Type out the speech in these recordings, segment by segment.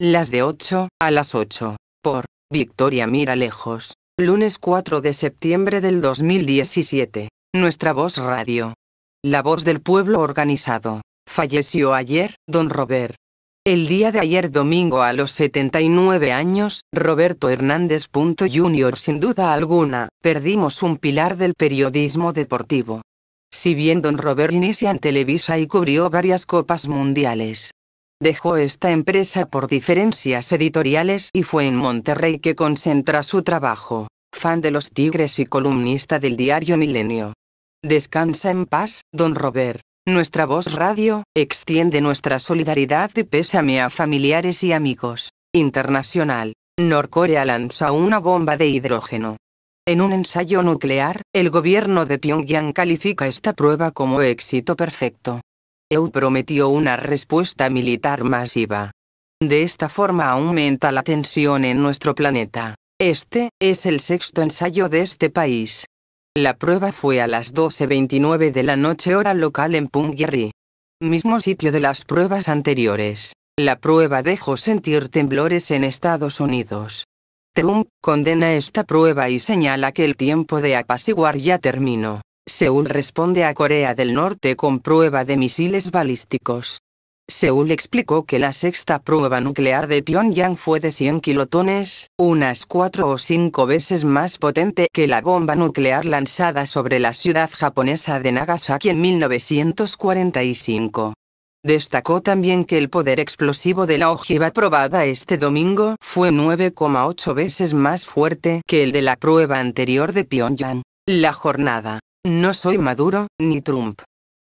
Las de 8 a las 8. Por Victoria Mira Lejos. Lunes 4 de septiembre del 2017. Nuestra voz radio. La voz del pueblo organizado. Falleció ayer, don Robert. El día de ayer domingo a los 79 años, Roberto Hernández. Jr. Sin duda alguna, perdimos un pilar del periodismo deportivo. Si bien don Robert inicia en Televisa y cubrió varias copas mundiales, Dejó esta empresa por diferencias editoriales y fue en Monterrey que concentra su trabajo, fan de los Tigres y columnista del diario Milenio. Descansa en paz, don Robert. Nuestra voz radio extiende nuestra solidaridad y pésame a familiares y amigos. Internacional. Norcorea lanza una bomba de hidrógeno. En un ensayo nuclear, el gobierno de Pyongyang califica esta prueba como éxito perfecto. EU prometió una respuesta militar masiva. De esta forma aumenta la tensión en nuestro planeta. Este es el sexto ensayo de este país. La prueba fue a las 12.29 de la noche hora local en Punggiri. Mismo sitio de las pruebas anteriores. La prueba dejó sentir temblores en Estados Unidos. Trump condena esta prueba y señala que el tiempo de apaciguar ya terminó. Seúl responde a Corea del Norte con prueba de misiles balísticos. Seúl explicó que la sexta prueba nuclear de Pyongyang fue de 100 kilotones, unas cuatro o cinco veces más potente que la bomba nuclear lanzada sobre la ciudad japonesa de Nagasaki en 1945. Destacó también que el poder explosivo de la ojiva probada este domingo fue 9,8 veces más fuerte que el de la prueba anterior de Pyongyang. La jornada no soy Maduro, ni Trump.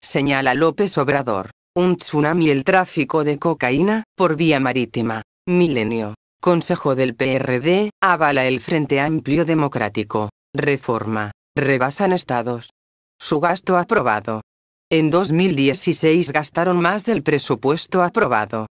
Señala López Obrador. Un tsunami el tráfico de cocaína, por vía marítima. Milenio. Consejo del PRD, avala el Frente Amplio Democrático. Reforma. Rebasan estados. Su gasto aprobado. En 2016 gastaron más del presupuesto aprobado.